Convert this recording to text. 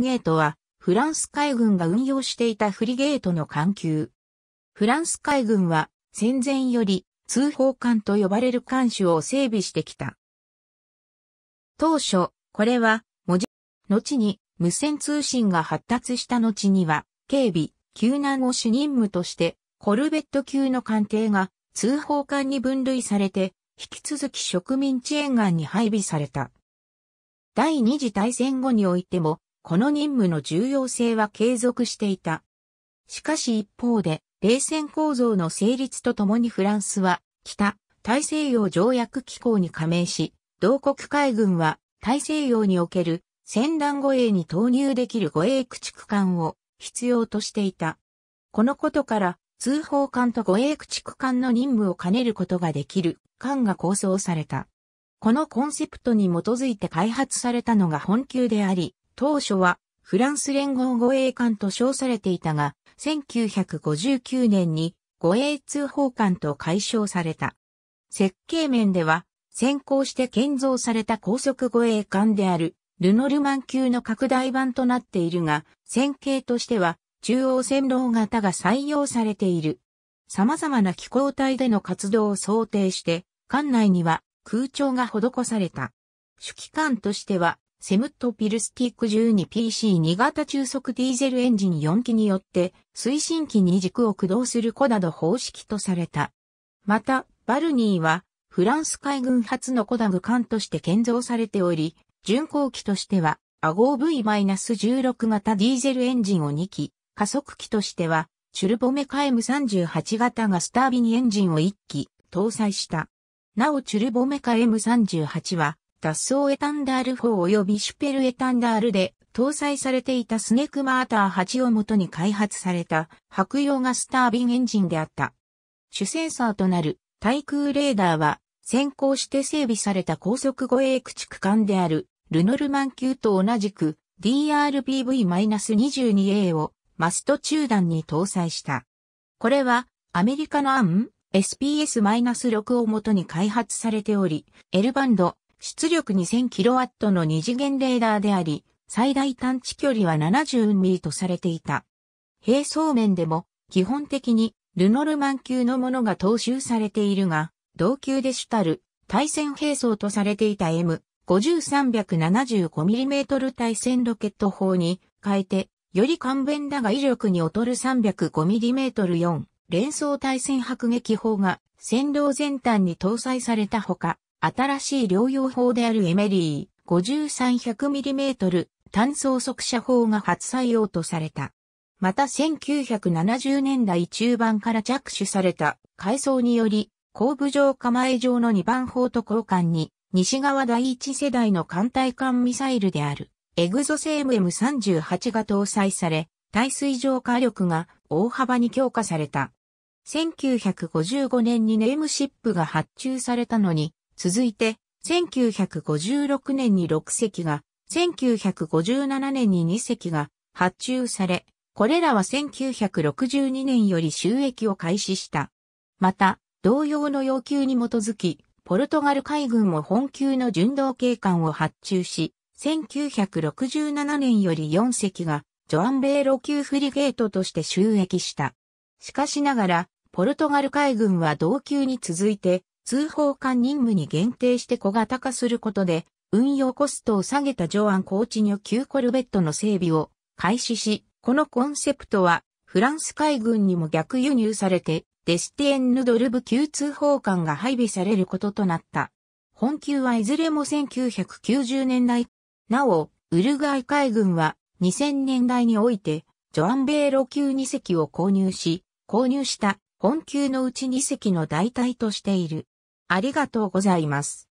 ゲートは、フランス海軍が運用していたフリゲートの艦級。フランス海軍は、戦前より、通報艦と呼ばれる艦種を整備してきた。当初、これは、文字、後に、無線通信が発達した後には、警備、救難を主任務として、コルベット級の艦艇が、通報艦に分類されて、引き続き植民地沿岸に配備された。第二次大戦後においても、この任務の重要性は継続していた。しかし一方で、冷戦構造の成立とともにフランスは、北、大西洋条約機構に加盟し、同国海軍は、大西洋における、戦乱護衛に投入できる護衛駆逐艦を必要としていた。このことから、通報艦と護衛駆逐艦の任務を兼ねることができる艦が構想された。このコンセプトに基づいて開発されたのが本級であり、当初はフランス連合護衛艦と称されていたが、1959年に護衛通報艦と解消された。設計面では、先行して建造された高速護衛艦であるルノルマン級の拡大版となっているが、線形としては中央線路型が採用されている。様々な気候体での活動を想定して、艦内には空調が施された。主機関としてはセムットピルスティック 12PC2 型中速ディーゼルエンジン4機によって推進機に軸を駆動するコダド方式とされた。また、バルニーはフランス海軍初のコダグ艦として建造されており、巡航機としてはアゴー V-16 型ディーゼルエンジンを2機、加速機としてはチュルボメカ M38 型ガスタービニエンジンを1機搭載した。なおチュルボメカ M38 は脱ッソーエタンダール4及びシュペルエタンダールで搭載されていたスネクマーター8をもとに開発された白洋ガスタービンエンジンであった。主センサーとなる対空レーダーは先行して整備された高速護衛駆逐艦であるルノルマン級と同じく DRPV-22A をマスト中段に搭載した。これはアメリカのアン SPS-6 をもとに開発されており、L バンド、出力 2000kW の二次元レーダーであり、最大探知距離は70ミリとされていた。並走面でも、基本的に、ルノルマン級のものが踏襲されているが、同級で主たる、対戦並走とされていた M、50375mm 対戦ロケット砲に変えて、より簡便だが威力に劣る 305mm4 連装対戦迫撃砲が線路全端に搭載されたほか、新しい療養法であるエメリー 5300mm 単素速射法が初採用とされた。また1970年代中盤から着手された改装により、後部上構え上の2番砲と交換に、西側第一世代の艦隊艦ミサイルである、エグゾセーム M38 が搭載され、耐水上火力が大幅に強化された。1955年にネームシップが発注されたのに、続いて、1956年に6隻が、1957年に2隻が発注され、これらは1962年より収益を開始した。また、同様の要求に基づき、ポルトガル海軍も本級の巡道警官を発注し、1967年より4隻が、ジョアンベーロ級フリゲートとして収益した。しかしながら、ポルトガル海軍は同級に続いて、通報官任務に限定して小型化することで、運用コストを下げたジョアン・コーチニョ級コルベットの整備を開始し、このコンセプトはフランス海軍にも逆輸入されて、デスティエンヌ・ドルブ級通報官が配備されることとなった。本級はいずれも1990年代。なお、ウルガイ海軍は2000年代において、ジョアン・ベーロ級2隻を購入し、購入した本級のうち2隻の代替としている。ありがとうございます。